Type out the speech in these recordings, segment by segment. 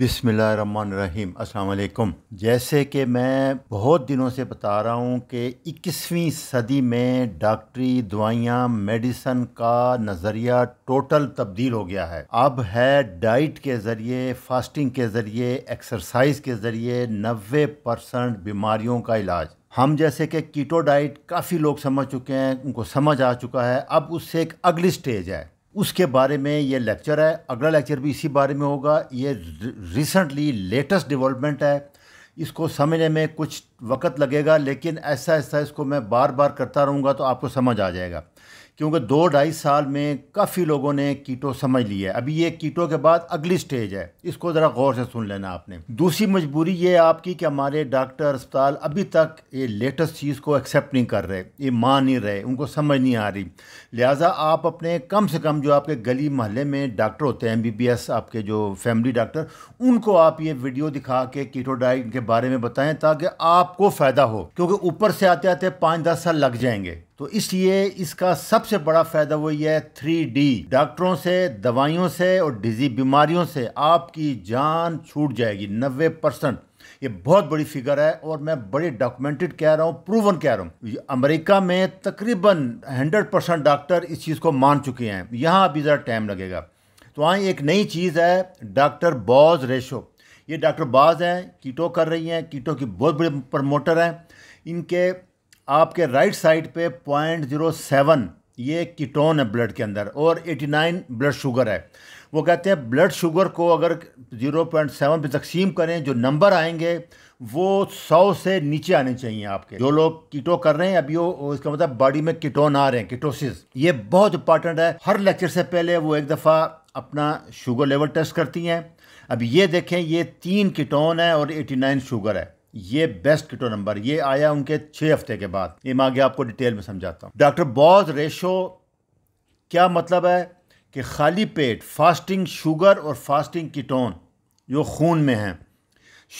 बिसमीम अस्सलाम जैसे कि मैं बहुत दिनों से बता रहा हूँ कि इक्कीसवीं सदी में डॉक्टरी दवाइयाँ मेडिसन का नज़रिया टोटल तब्दील हो गया है अब है डाइट के ज़रिए फास्टिंग के ज़रिए एक्सरसाइज के ज़रिए नबे परसेंट बीमारियों का इलाज हम जैसे कि कीटो डाइट काफ़ी लोग समझ चुके हैं उनको समझ आ चुका है अब उससे एक अगली स्टेज है उसके बारे में ये लेक्चर है अगला लेक्चर भी इसी बारे में होगा ये रिसेंटली लेटेस्ट डेवलपमेंट है इसको समझने में कुछ वक्त लगेगा लेकिन ऐसा ऐसा इसको मैं बार बार करता रहूँगा तो आपको समझ आ जाएगा क्योंकि दो ढाई साल में काफ़ी लोगों ने कीटो समझ लिया है अभी ये कीटो के बाद अगली स्टेज है इसको ज़रा गौर से सुन लेना आपने दूसरी मजबूरी ये आपकी कि हमारे डॉक्टर अस्पताल अभी तक ये लेटेस्ट चीज़ को एक्सेप्ट नहीं कर रहे ये मान नहीं रहे उनको समझ नहीं आ रही लिहाजा आप अपने कम से कम जो आपके गली मोहल्ले में डॉक्टर होते हैं एम आपके जो फैमिली डॉक्टर उनको आप ये वीडियो दिखा के कीटो डाइट के बारे में बताएं ताकि आपको फ़ायदा हो क्योंकि ऊपर से आते आते पाँच दस साल लग जाएंगे तो इसलिए इसका सबसे बड़ा फ़ायदा वही है थ्री डी डॉक्टरों से दवाइयों से और डिजी बीमारियों से आपकी जान छूट जाएगी नबे परसेंट ये बहुत बड़ी फिगर है और मैं बड़ी डॉक्यूमेंटेड कह रहा हूँ प्रूवन कह रहा हूँ अमेरिका में तकरीबन हंड्रेड परसेंट डॉक्टर इस चीज़ को मान चुके हैं यहाँ अभी ज़रा टाइम लगेगा तो आए हाँ, एक नई चीज़ है डॉक्टर बॉज रेशो ये डॉक्टर बाज हैं कीटो कर रही हैं कीटो की बहुत बड़े प्रमोटर हैं इनके आपके राइट साइड पे पॉइंट जीरो सेवन ये कीटोन है ब्लड के अंदर और एटी नाइन ब्लड शुगर है वो कहते हैं ब्लड शुगर को अगर जीरो पॉइंट सेवन पर तकसीम करें जो नंबर आएंगे वो सौ से नीचे आने चाहिए आपके जो लोग कीटो कर रहे हैं अभी वो इसका मतलब बॉडी में कीटोन आ रहे हैं कीटोसिस ये बहुत इंपॉर्टेंट है हर लेक्चर से पहले वो एक दफ़ा अपना शुगर लेवल टेस्ट करती हैं अब ये देखें ये तीन कीटोन है और एटी नाइन शुगर है ये बेस्ट किटो नंबर ये आया उनके छः हफ्ते के बाद ये मैं आगे आपको डिटेल में समझाता हूँ डॉक्टर बॉज रेशो क्या मतलब है कि खाली पेट फास्टिंग शुगर और फास्टिंग कीटोन जो खून में हैं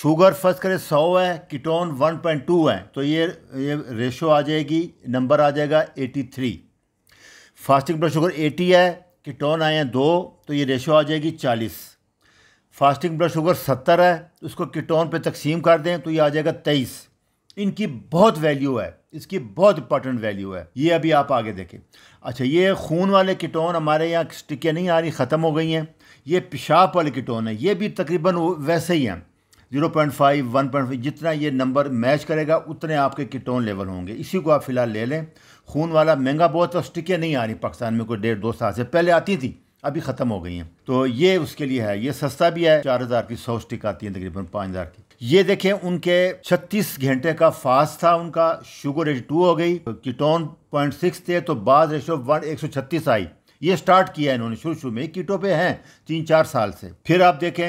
शुगर फर्स्ट करें सौ है कीटोन वन पॉइंट टू है तो ये ये रेशो आ जाएगी नंबर आ जाएगा eighty three fasting blood sugar eighty है कीटोन आए हैं दो तो ये रेशो आ जाएगी चालीस फास्टिंग ब्लड शुगर सत्तर है उसको कीटोन पे तकसीम कर दें तो ये आ जाएगा तेईस इनकी बहुत वैल्यू है इसकी बहुत इंपॉर्टेंट वैल्यू है ये अभी आप आगे देखें अच्छा ये खून वाले कीटोन हमारे यहाँ स्टिकियाँ नहीं आ रही ख़त्म हो गई हैं ये पेशाब वाले कीटोन है ये भी तकरीबन वैसे ही हैं zero point five one point five जितना ये नंबर मैच करेगा उतने आपके कीटोन लेवल होंगे इसी को आप फ़िलहाल ले लें खून वाला महंगा बहुत और स्टिकियाँ नहीं आ रही पाकिस्तान में कोई डेढ़ दो साल से पहले आती थी अभी ख़त्म हो गई हैं तो ये उसके लिए है ये सस्ता भी है चार हज़ार की सौ स्टिक आती है तकरीबन पाँच हज़ार की ये देखें उनके 36 घंटे का फास्ट था उनका शुगर रेट टू हो गई कीटोन पॉइंट सिक्स थे तो बाद रेशो वन एक सौ छत्तीस आई ये स्टार्ट किया इन्होंने शुरू शुरू में कीटो पे हैं तीन चार साल से फिर आप देखें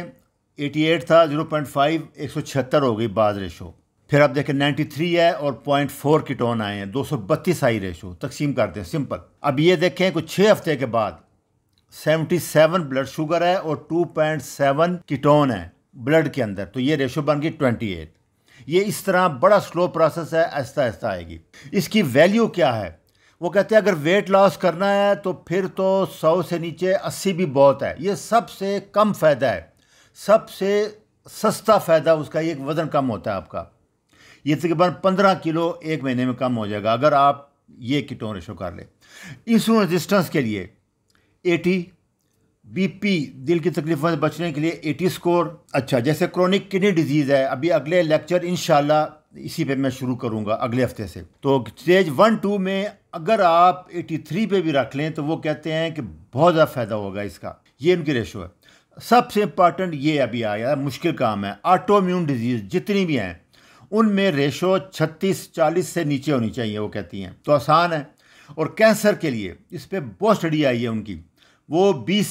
88 था 0.5 छिहत्तर हो गई बाज रेशो फिर आप देखें 93 है और 0.4 कीटोन आए हैं दो सौ बत्तीस आई रेशो तकसीम करते हैं सिंपल अब ये देखें कुछ छः हफ्ते के बाद 77 ब्लड शुगर है और 2.7 कीटोन है ब्लड के अंदर तो ये रेशो बन गई 28 ये इस तरह बड़ा स्लो प्रोसेस है ऐसा ऐसा आएगी इसकी वैल्यू क्या है वो कहते हैं अगर वेट लॉस करना है तो फिर तो 100 से नीचे 80 भी बहुत है ये सबसे कम फ़ायदा है सबसे सस्ता फ़ायदा उसका एक वज़न कम होता है आपका ये तकरीबन पंद्रह किलो एक महीने में कम हो जाएगा अगर आप ये किटोन रेशो कर लें इंसुलिन रेजिस्टेंस के लिए एटी बीपी दिल की तकलीफों से बचने के लिए एटी स्कोर अच्छा जैसे क्रॉनिक किडनी डिजीज़ है अभी अगले लेक्चर इन इसी पे मैं शुरू करूँगा अगले हफ्ते से तो स्टेज वन टू में अगर आप एटी थ्री पे भी रख लें तो वो कहते हैं कि बहुत ज़्यादा फ़ायदा होगा इसका ये उनकी रेशो है सबसे इम्पॉर्टेंट ये अभी आया है मुश्किल काम है ऑटोम्यून डिजीज़ जितनी भी हैं उनमें रेशो छत्तीस चालीस से नीचे होनी चाहिए वो कहती हैं तो आसान है और कैंसर के लिए इस पर बहुत स्टडी आई है उनकी वो बीस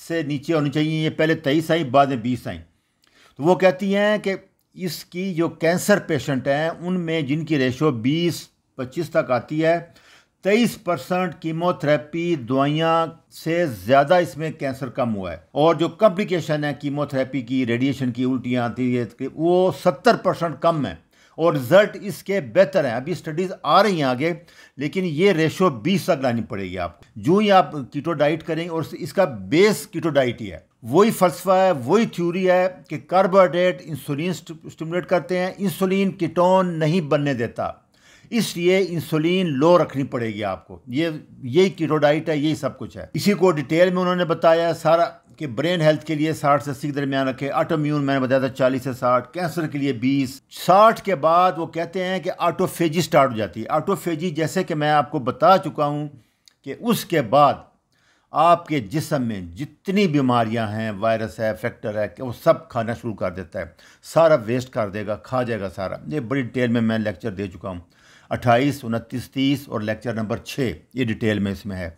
से नीचे होनी चाहिए ये पहले तेईस आई बाद में बीस आई तो वो कहती हैं कि इसकी जो कैंसर पेशेंट हैं उनमें जिनकी रेशो बीस पच्चीस तक आती है तेईस परसेंट कीमोथेरेपी दवाइयाँ से ज़्यादा इसमें कैंसर कम हुआ है और जो कम्प्लिकेशन है कीमोथेरेपी की रेडिएशन की उल्टियाँ आती है वो सत्तर परसेंट कम है और रिज़ल्ट इसके बेहतर हैं अभी स्टडीज़ आ रही हैं आगे लेकिन ये रेशो बीस तक लानी पड़ेगी आप जो ही आप कीटो डाइट करेंगे और इसका बेस कीटो डाइट ही है वही फलसफा है वही थ्योरी है कि कार्बोहाइड्रेट इंसुलिन स्टिमुलेट करते हैं इंसुलिन कीटोन नहीं बनने देता इसलिए इंसुलिन लो रखनी पड़ेगी आपको ये यही कीटोडाइट है यही सब कुछ है इसी को डिटेल में उन्होंने बताया सारा कि ब्रेन हेल्थ के लिए 60 से 80 के दरमियान रखें ऑटोम्यून मैंने बताया था 40 से 60 कैंसर के लिए 20 60 के बाद वो कहते हैं कि ऑटोफेजी स्टार्ट हो जाती है ऑटोफेजी जैसे कि मैं आपको बता चुका हूँ कि उसके बाद आपके जिसम में जितनी बीमारियां हैं वायरस है फैक्टर है कि वो सब खाना शुरू कर देता है सारा वेस्ट कर देगा खा जाएगा सारा ये बड़ी डिटेल में मैं लेक्चर दे चुका हूँ अट्ठाईस उनतीस तीस और लेक्चर नंबर छः ये डिटेल में इसमें है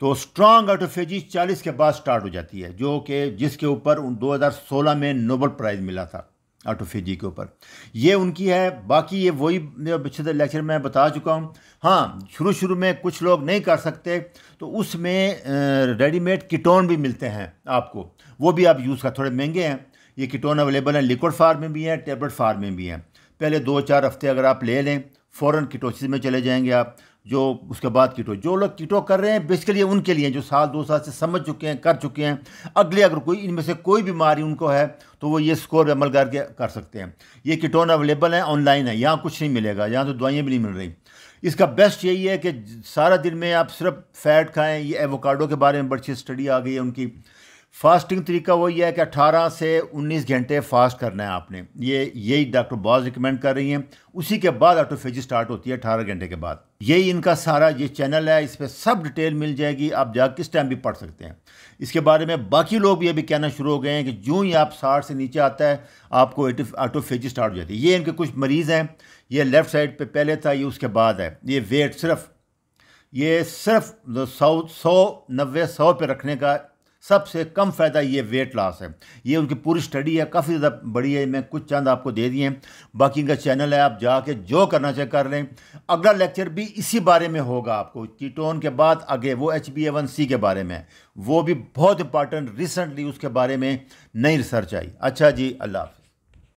तो स्ट्रांग ऑटोफेजी चालीस के बाद स्टार्ट हो जाती है जो कि जिसके ऊपर 2016 में नोबल प्राइज़ मिला था ऑटोफेजी के ऊपर ये उनकी है बाकी ये वही पिछले लेक्चर में बता चुका हूँ हाँ शुरू शुरू में कुछ लोग नहीं कर सकते तो उसमें रेडीमेड किटोन भी मिलते हैं आपको वो भी आप यूज़ कर थोड़े महंगे हैं ये किटोन अवेलेबल हैं लिक्विड फार्म में भी हैं टेबलेट फार्म में भी हैं पहले दो चार हफ्ते अगर आप ले लें फ़ौरन कीटोसिस में चले जाएंगे आप जो उसके बाद कीटो जो लोग कीटो कर रहे हैं बेसिकली उनके लिए जो साल दो साल से समझ चुके हैं कर चुके हैं अगले अगर कोई इनमें से कोई बीमारी उनको है तो वो ये स्कोर अमल करके कर सकते हैं ये कीटोन अवेलेबल है ऑनलाइन है यहाँ कुछ नहीं मिलेगा यहाँ तो दवाइयाँ भी नहीं मिल रही इसका बेस्ट यही है कि सारा दिन में आप सिर्फ फैट खाएँ ये एवोकाडो के बारे में बड़ी स्टडी आ गई है उनकी फास्टिंग तरीका वही है कि 18 से 19 घंटे फास्ट करना है आपने ये यही डॉक्टर बॉज रिकमेंड कर रही हैं उसी के बाद ऑटोफेजी स्टार्ट होती है 18 घंटे के बाद यही इनका सारा ये चैनल है इस पर सब डिटेल मिल जाएगी आप जा किस टाइम भी पढ़ सकते हैं इसके बारे में बाकी लोग ये भी कहना शुरू हो गए हैं कि जो ही आप साठ से नीचे आता है आपको ऑटोफेजी स्टार्ट हो जाती है तो ये इनके कुछ मरीज़ हैं ये लेफ़्ट साइड पर पहले था ये उसके बाद है ये वेट सिर्फ ये सिर्फ सौ सौ नब्बे सौ पे रखने का सबसे कम फ़ायदा ये वेट लॉस है ये उनकी पूरी स्टडी है काफ़ी ज़्यादा बड़ी है मैं कुछ चंद आपको दे दिए हैं बाकी इनका चैनल है आप जाके जो करना चाहे कर लें अगला लेक्चर भी इसी बारे में होगा आपको कीटोन के बाद आगे वो H B A one C के बारे में वो भी बहुत इंपॉर्टेंट रिसेंटली उसके बारे में नई रिसर्च आई अच्छा जी अल्लाह